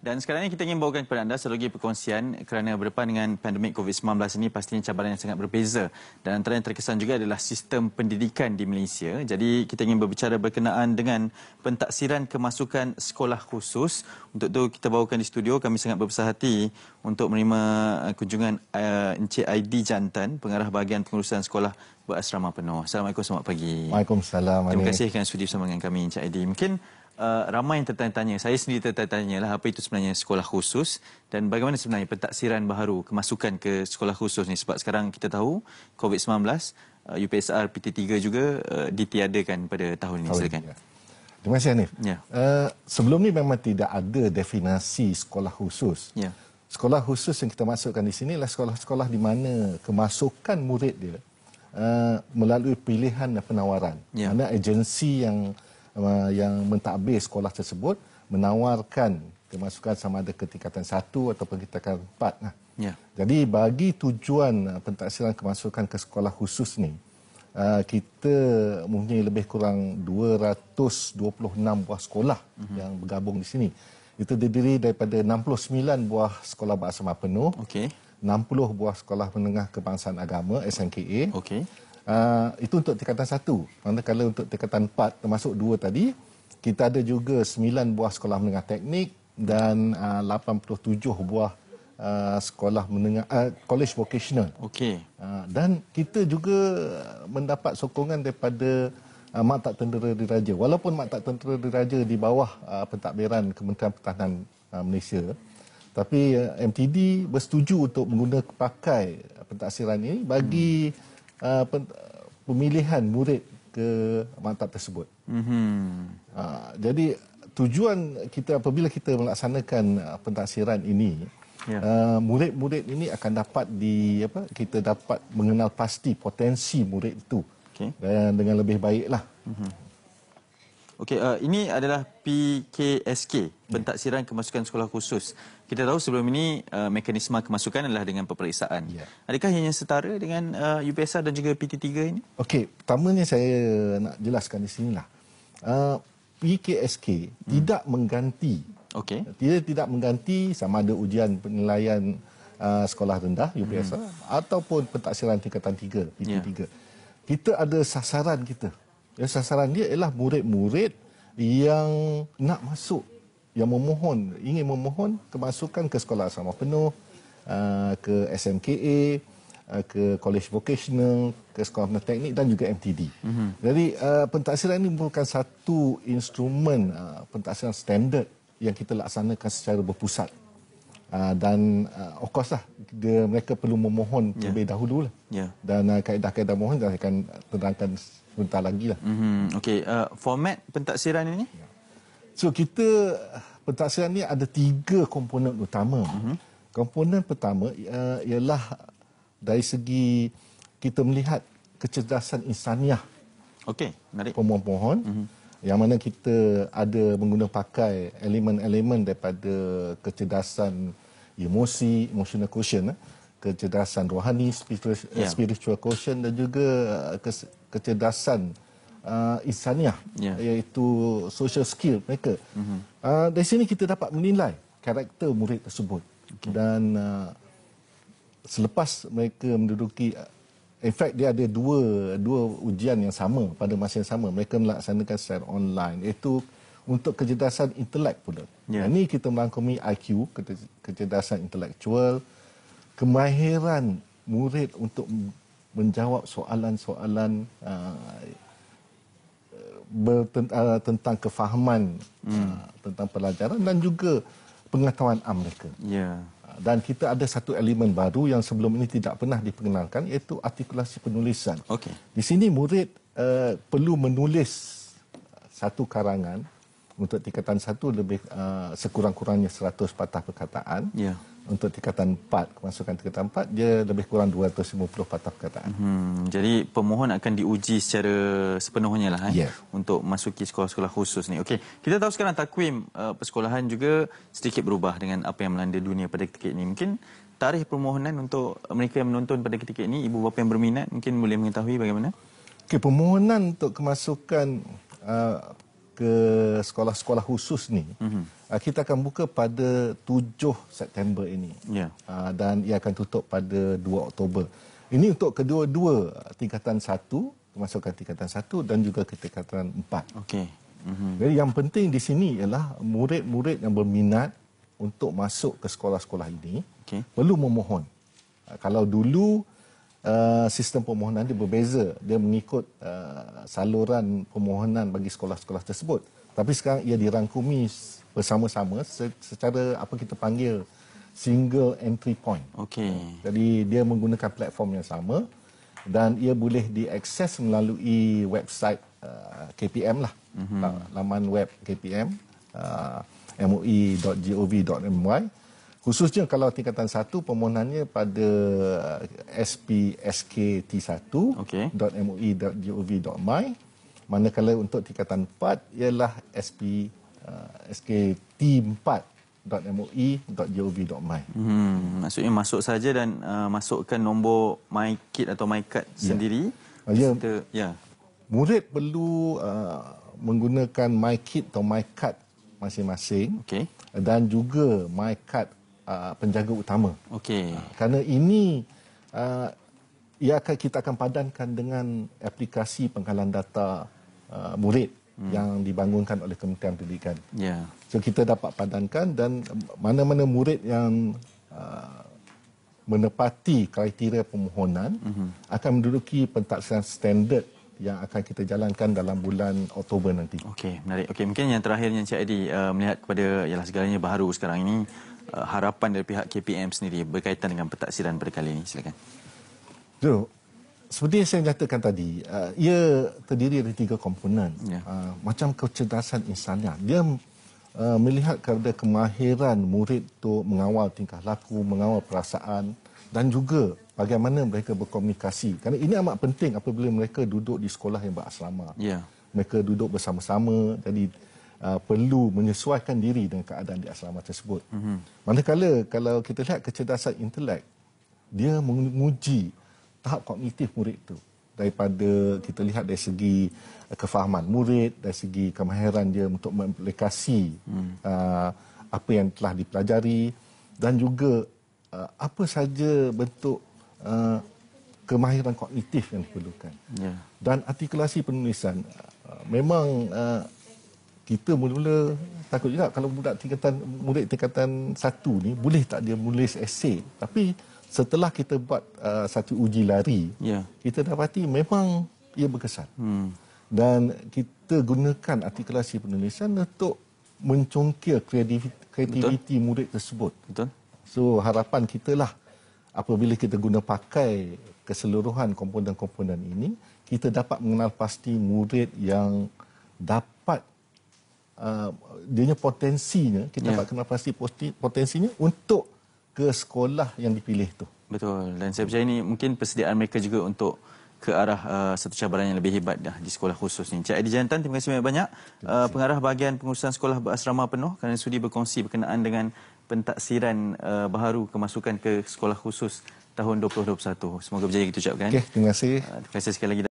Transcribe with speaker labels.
Speaker 1: Dan sekarang ini kita ingin bawakan kepada anda selagi perkongsian kerana berdepan dengan pandemik COVID-19 ini pastinya cabaran yang sangat berbeza. Dan antara yang terkesan juga adalah sistem pendidikan di Malaysia. Jadi kita ingin berbicara berkenaan dengan pentaksiran kemasukan sekolah khusus. Untuk itu kita bawakan di studio kami sangat berbesar hati untuk menerima eh, kunjungan uh, Encik Aidi Jantan, pengarah bahagian pengurusan sekolah berasrama penuh. Assalamualaikum, selamat pagi.
Speaker 2: Waalaikumsalam. Terima kasih
Speaker 1: kerana sudi bersama dengan kami Encik Aidi. Mungkin Eh, ramai yang tertanya-tanya. Saya sendiri tertanya-tanya lah apa itu sebenarnya sekolah khusus dan bagaimana sebenarnya pentaksiran baharu kemasukan ke sekolah khusus ni sebab sekarang kita tahu COVID-19 uh, eh, UPSR PT3 juga uh, ditiadakan pada tahun ini. Tahun Silakan. Ya.
Speaker 2: Terima kasih Hanif. Ya. Uh, sebelum ni memang tidak ada definasi sekolah khusus. Ya. Sekolah khusus yang kita masukkan di sini adalah sekolah-sekolah di mana kemasukan murid dia uh, melalui pilihan dan penawaran. Ya. Mana agensi yang... Uh, yang mentadbir sekolah tersebut menawarkan kemasukan sama ada ke tingkatan 1 atau ketingkatan 4 lah. Yeah. Jadi bagi tujuan uh, pentaksiran kemasukan ke sekolah khusus ni uh, kita mempunyai lebih kurang 226 buah sekolah mm-hmm. yang bergabung di sini. Itu terdiri daripada 69 buah sekolah bahasa penuh. Okey. 60 buah sekolah menengah kebangsaan agama SNKA. Okey. Uh, itu untuk tingkatan satu. Manakala untuk tingkatan empat termasuk dua tadi, kita ada juga sembilan buah sekolah menengah teknik dan ah, lapan puluh tujuh buah uh, sekolah menengah uh, college vocational. Okey. Uh, dan kita juga mendapat sokongan daripada uh, Mak Tak Tentera Diraja. Walaupun Mak Tak Tentera Diraja di bawah uh, pentadbiran Kementerian Pertahanan uh, Malaysia, tapi uh, MTD bersetuju untuk menggunakan pakai pentaksiran ini bagi hmm. Uh, pemilihan murid ke mantap tersebut.
Speaker 1: Mm-hmm.
Speaker 2: Ah, jadi tujuan kita apabila kita melaksanakan uh, pentasiran ini, ya. uh, murid-murid ini akan dapat di apa kita dapat mengenal pasti potensi murid itu dan dengan lebih baiklah. Mm-hmm.
Speaker 1: Okey, uh, ini adalah PKSK, pentaksiran kemasukan sekolah khusus. Kita tahu sebelum ini uh, mekanisme kemasukan adalah dengan peperiksaan. Ya. Adakah ianya setara
Speaker 2: dengan uh, UPSR dan juga PT3 ini? Okey, pertamanya saya nak jelaskan di sinilah. Uh, PKSK hmm. tidak mengganti. Okey. Dia tidak mengganti sama ada ujian penilaian uh, sekolah rendah UPSR hmm. ataupun pentaksiran tingkatan 3, PT3. Ya. Kita ada sasaran kita. Ya, sasaran dia ialah murid-murid yang nak masuk, yang memohon, ingin memohon kemasukan ke sekolah asrama penuh, uh, ke SMKA, uh, ke College Vocational, ke Sekolah Penuh Teknik dan juga MTD. Mm-hmm. Jadi uh, pentaksiran ini merupakan satu instrumen pentaksiran standard yang kita laksanakan secara berpusat. Uh, dan uh, of course lah dia, mereka perlu memohon ya. terlebih yeah. dahulu lah. Yeah. Dan uh, kaedah-kaedah mohon saya akan terangkan Bentar lagi lah.
Speaker 1: Mm-hmm. Okay, uh, format pentaksiran ini? Ya.
Speaker 2: So kita pentaksiran ini ada tiga komponen utama. Mm-hmm. Komponen pertama uh, ialah dari segi kita melihat kecerdasan insaniah. Okey, menarik. Pemohon-pemohon mm-hmm. yang mana kita ada menggunakan pakai elemen-elemen daripada kecerdasan emosi, emotional quotient. Eh kecerdasan rohani spiritual, yeah. Ya. spiritual quotient dan juga eh, ke, kecerdasan uh, insaniah yeah. iaitu social skill mereka. Mm-hmm. Uh, dari sini kita dapat menilai karakter murid tersebut. Okay. Dan uh, selepas mereka menduduki in fact dia ada dua dua ujian yang sama pada masa yang sama mereka melaksanakan secara online iaitu untuk kecerdasan intelek pula. Yeah. Ya. Ini kita melangkumi IQ, kecerdasan intelektual, uh, kemahiran murid untuk menjawab soalan-soalan uh, uh, tentang kefahaman hmm. uh, tentang pelajaran dan juga pengetahuan am mereka. Yeah. Uh, dan kita ada satu elemen baru yang sebelum ini tidak pernah diperkenalkan iaitu artikulasi penulisan. Okay. Di sini murid uh, perlu menulis satu karangan untuk tingkatan satu lebih uh, sekurang-kurangnya 100 patah perkataan. Yeah untuk tingkatan 4 kemasukan tingkatan 4 dia lebih kurang 250 patah perkataan. Hmm,
Speaker 1: jadi pemohon akan diuji secara sepenuhnya lah eh, ya. untuk masuki sekolah-sekolah khusus ni. Okey, kita tahu sekarang takwim uh, persekolahan juga sedikit berubah dengan apa yang melanda dunia pada ketika ini. Mungkin tarikh permohonan untuk mereka yang menonton pada ketika ini, ibu bapa yang berminat mungkin boleh mengetahui bagaimana?
Speaker 2: Okey, permohonan untuk kemasukan uh, ke sekolah-sekolah khusus ni mm-hmm. kita akan buka pada 7 September ini yeah. Ya. dan ia akan tutup pada 2 Oktober ini untuk kedua-dua tingkatan 1 termasukkan tingkatan 1 dan juga ke tingkatan 4 okay. mm-hmm. jadi yang penting di sini ialah murid-murid yang berminat untuk masuk ke sekolah-sekolah ini okay. perlu memohon ah, kalau dulu uh, sistem permohonan dia berbeza. Dia mengikut uh, saluran permohonan bagi sekolah-sekolah tersebut. Tapi sekarang ia dirangkumi bersama-sama secara apa kita panggil single entry point. Okay. Jadi dia menggunakan platform yang sama dan ia boleh diakses melalui website uh, KPM lah. Mm-hmm. Laman web KPM uh, moe.gov.my khususnya kalau tingkatan 1 permohonannya pada uh, spskt 1moegovmy manakala untuk tingkatan 4 ialah spskt uh, skt4 .moe.gov.my
Speaker 1: hmm, Maksudnya masuk saja dan uh, masukkan nombor MyKit atau MyCard yeah. sendiri. Oh, ya. Yeah. Yeah.
Speaker 2: Murid perlu uh, menggunakan MyKit atau MyCard masing-masing okay. dan juga MyCard Uh, penjaga utama. Okey. Uh, kerana ini uh, ia akan kita akan padankan dengan aplikasi pengkalan data uh, murid hmm. yang dibangunkan oleh Kementerian Pendidikan. Ya. Yeah. So kita dapat padankan dan mana-mana murid yang uh, menepati kriteria permohonan mm-hmm. akan menduduki pentaksiran standard yang akan kita jalankan dalam bulan Oktober nanti. Okey,
Speaker 1: menarik. Okey, mungkin yang terakhirnya Cik Adi uh, melihat kepada ialah segalanya baru sekarang ini Eh, harapan dari pihak KPM sendiri berkaitan dengan pentaksiran pada kali ini? Silakan.
Speaker 2: So, seperti yang saya katakan tadi, eh, ia terdiri dari tiga komponen. Yeah. Ya. macam kecerdasan insannya. Dia eh, melihat kepada kemahiran murid itu mengawal tingkah laku, mengawal perasaan dan juga bagaimana mereka berkomunikasi. Kerana ini amat penting apabila mereka duduk di sekolah yang berasrama. Yeah. Mereka duduk bersama-sama. Jadi, uh, perlu menyesuaikan diri dengan keadaan di asrama tersebut. Mm-hmm. Manakala kalau kita lihat kecerdasan intelek, dia menguji tahap kognitif murid itu daripada kita lihat dari segi uh, kefahaman murid, dari segi kemahiran dia untuk mengaplikasi hmm. uh, apa yang telah dipelajari dan juga uh, apa saja bentuk uh, kemahiran kognitif yang diperlukan. Yeah. Dan artikulasi penulisan uh, memang uh, kita mula-mula takut juga kalau budak tingkatan murid tingkatan satu ni boleh tak dia menulis esei tapi setelah kita buat uh, satu uji lari yeah. kita dapati memang ia berkesan hmm. dan kita gunakan artikulasi penulisan untuk mencongkir kreativiti murid tersebut betul so harapan kita lah apabila kita guna pakai keseluruhan komponen-komponen ini kita dapat mengenal pasti murid yang dapat Uh, dia punya potensinya kita yeah. dapat kenal pasti potensinya untuk ke sekolah yang dipilih tu.
Speaker 1: Betul. Dan saya percaya ini mungkin persediaan mereka juga untuk ke arah uh, satu cabaran yang lebih hebat dah di sekolah khusus ini. Cik Adi Jantan, terima kasih banyak-banyak. Uh, pengarah bahagian pengurusan sekolah berasrama penuh kerana sudi berkongsi berkenaan dengan pentaksiran uh, baharu kemasukan ke sekolah khusus tahun 2021. Semoga berjaya kita ucapkan. Okay, terima kasih. Uh, terima kasih sekali lagi.